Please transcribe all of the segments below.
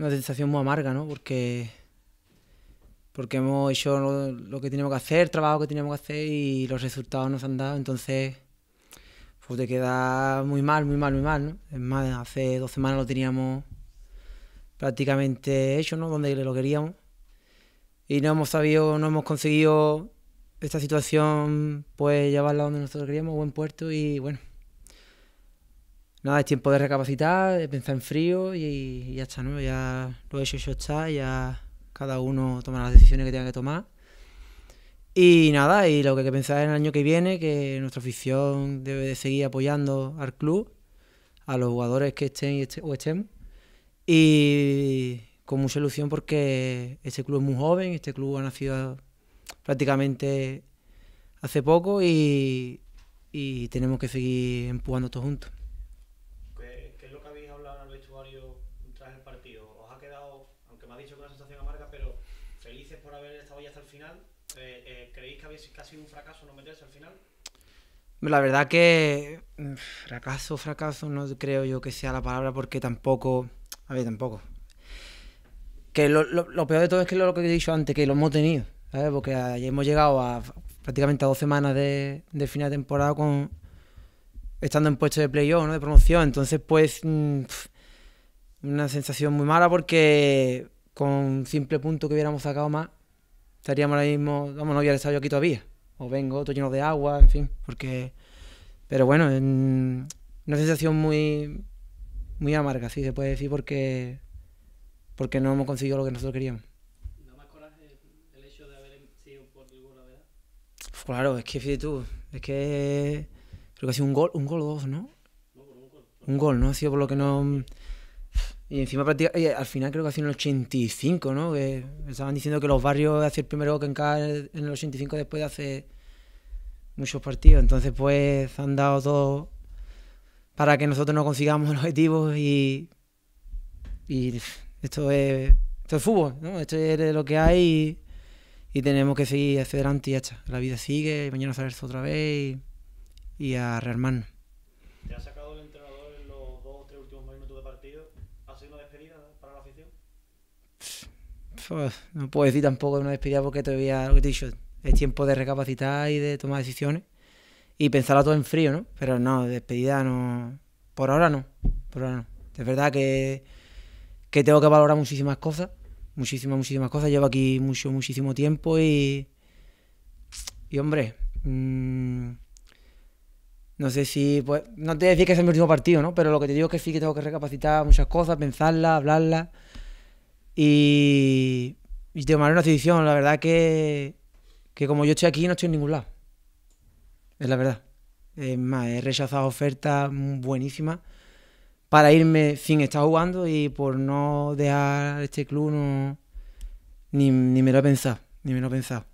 una sensación muy amarga, ¿no? Porque, porque hemos hecho lo, que teníamos que hacer, el trabajo que teníamos que hacer y los resultados nos han dado, entonces pues te queda muy mal, muy mal, muy mal, ¿no? Es más, hace dos semanas lo teníamos prácticamente hecho, ¿no? Donde lo queríamos y no hemos sabido, no hemos conseguido esta situación, pues llevarla donde nosotros queríamos, buen puerto y bueno, nada, es tiempo de recapacitar, de pensar en frío y, ya está, ¿no? Ya lo he hecho, yo está, ya cada uno toma las decisiones que tenga que tomar. Y nada, y lo que hay que pensar es en el año que viene, que nuestra afición debe de seguir apoyando al club, a los jugadores que estén, o estén, y con mucha ilusión porque este club es muy joven, este club ha nacido prácticamente hace poco y, y tenemos que seguir empujando todos juntos. tras el partido? ¿Os ha quedado, aunque me ha dicho que una sensación amarga, pero felices por haber estado ya hasta el final? Eh, eh ¿Creéis que, habéis, casi un fracaso no meterse al final? La verdad que mm, fracaso, fracaso, no creo yo que sea la palabra porque tampoco, a ver, tampoco. Que lo, lo, peor de todo es que lo, lo, que he dicho antes, que lo hemos tenido, ¿sabes? Porque ya hemos llegado a prácticamente a dos semanas de, de final de temporada con estando en puesto de playoff, ¿no? De promoción, entonces pues... Mm, una sensación muy mala porque con un simple punto que hubiéramos sacado más, estaríamos ahora mismo, vamos, no hubiera estado yo aquí todavía. O vengo todo lleno de agua, en fin, porque... Pero bueno, en... una sensación muy, muy amarga, sí se puede decir, porque, porque no hemos conseguido lo que nosotros queríamos. ¿No más coraje el hecho de haber sido por el gol, la verdad? Claro, es que fíjate tú, es que creo que ha sido un gol, un gol o dos, ¿no? no por un, gol, un gol, ¿no? Ha sido por lo que no... Y encima eh, al final creo que hacía en el 85, ¿no? Que estaban diciendo que los barrios hacían el primero que en en el 85 después de hacer muchos partidos. Entonces pues han dado todo para que nosotros no consigamos los objetivos y, esto es fútbol, ¿no? Esto es lo que hay y, tenemos que seguir hacia adelante y ya está. La vida sigue, mañana sales otra vez y, y a rearmarnos. pues, no puedo decir tampoco de una despedida porque todavía, lo que te he es tiempo de recapacitar y de tomar decisiones y pensarla todo en frío, ¿no? Pero no, despedida no. Por ahora no, por ahora no. Es verdad que, que tengo que valorar muchísimas cosas, muchísimas, muchísimas cosas. Llevo aquí mucho, muchísimo tiempo y. Y hombre, mm, no sé si. Pues, no te voy que es el último partido, ¿no? Pero lo que te digo es que sí que tengo que recapacitar muchas cosas, pensarlas, hablarlas. Y, y una decisión, la verdad que, que como yo estoy aquí no estoy en ningún lado. Es la verdad. Es más, he rechazado ofertas buenísimas para irme sin estar jugando y por no dejar este club ni, me lo he pensado, ni me lo he pensado.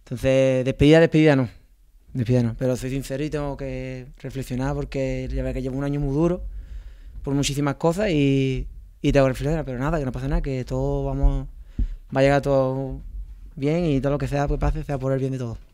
Entonces, despedida, despedida no. Despedida no. Pero soy sincero y tengo que reflexionar porque ya veo que llevo un año muy duro por muchísimas cosas y, y te hago reflexionar, pero nada, que no pasa nada, que todo vamos, va a llegar todo bien y todo lo que sea que pues, pase sea por el bien de todos.